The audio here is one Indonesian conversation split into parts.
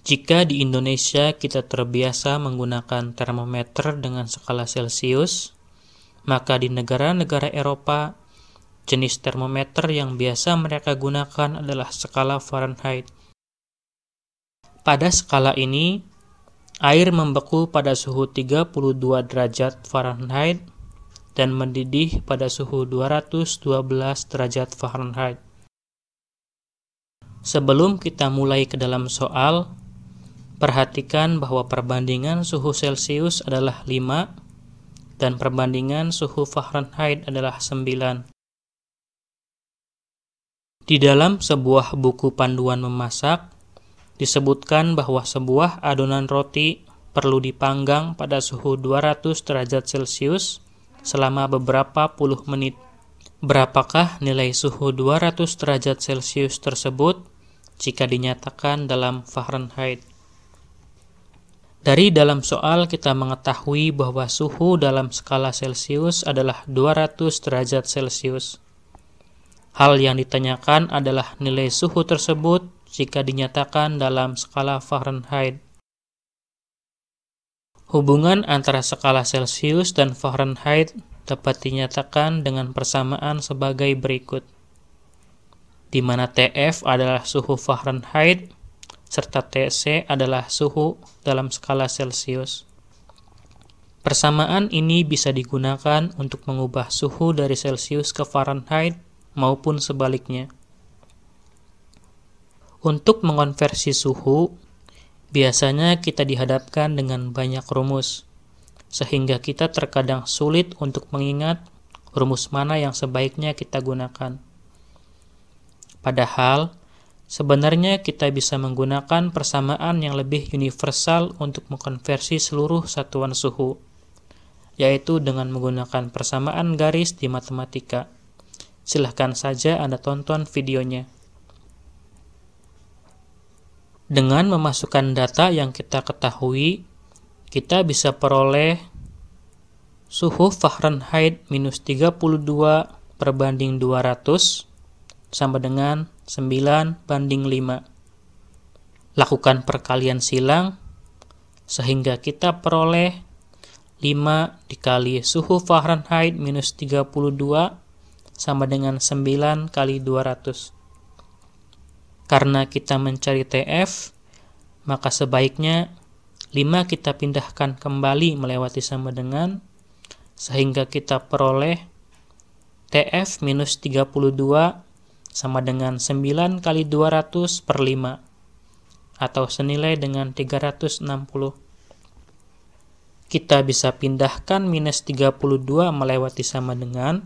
Jika di Indonesia kita terbiasa menggunakan termometer dengan skala Celcius, maka di negara-negara Eropa, jenis termometer yang biasa mereka gunakan adalah skala Fahrenheit. Pada skala ini, air membeku pada suhu 32 derajat Fahrenheit dan mendidih pada suhu 212 derajat Fahrenheit. Sebelum kita mulai ke dalam soal, Perhatikan bahwa perbandingan suhu Celcius adalah 5 dan perbandingan suhu Fahrenheit adalah 9. Di dalam sebuah buku panduan memasak, disebutkan bahwa sebuah adonan roti perlu dipanggang pada suhu 200 derajat Celcius selama beberapa puluh menit. Berapakah nilai suhu 200 derajat Celcius tersebut jika dinyatakan dalam Fahrenheit? Dari dalam soal kita mengetahui bahwa suhu dalam skala Celcius adalah 200 derajat Celcius. Hal yang ditanyakan adalah nilai suhu tersebut jika dinyatakan dalam skala Fahrenheit. Hubungan antara skala Celcius dan Fahrenheit dapat dinyatakan dengan persamaan sebagai berikut, di mana TF adalah suhu Fahrenheit serta TC adalah suhu dalam skala Celcius. Persamaan ini bisa digunakan untuk mengubah suhu dari Celcius ke Fahrenheit maupun sebaliknya. Untuk mengonversi suhu, biasanya kita dihadapkan dengan banyak rumus, sehingga kita terkadang sulit untuk mengingat rumus mana yang sebaiknya kita gunakan. Padahal, Sebenarnya kita bisa menggunakan persamaan yang lebih universal untuk mengkonversi seluruh satuan suhu, yaitu dengan menggunakan persamaan garis di matematika. Silahkan saja Anda tonton videonya. Dengan memasukkan data yang kita ketahui, kita bisa peroleh suhu Fahrenheit minus 32 perbanding 200 sama dengan 9 banding 5. Lakukan perkalian silang sehingga kita peroleh 5 dikali suhu Fahrenheit minus 32 sama dengan 9 kali 200. Karena kita mencari TF, maka sebaiknya 5 kita pindahkan kembali melewati sama dengan sehingga kita peroleh TF minus 32 sama dengan 9 kali 200 per 5 atau senilai dengan 360. Kita bisa pindahkan minus 32 melewati sama dengan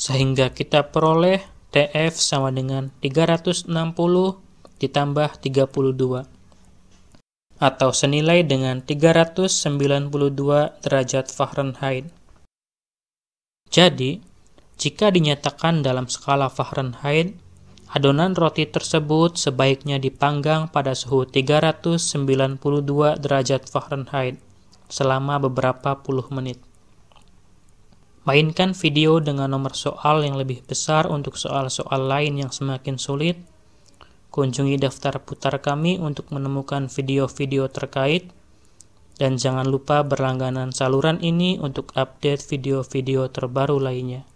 sehingga kita peroleh TF sama dengan 360 ditambah 32 atau senilai dengan 392 derajat Fahrenheit. Jadi, jika dinyatakan dalam skala Fahrenheit, adonan roti tersebut sebaiknya dipanggang pada suhu 392 derajat Fahrenheit selama beberapa puluh menit. Mainkan video dengan nomor soal yang lebih besar untuk soal-soal lain yang semakin sulit. Kunjungi daftar putar kami untuk menemukan video-video terkait. Dan jangan lupa berlangganan saluran ini untuk update video-video terbaru lainnya.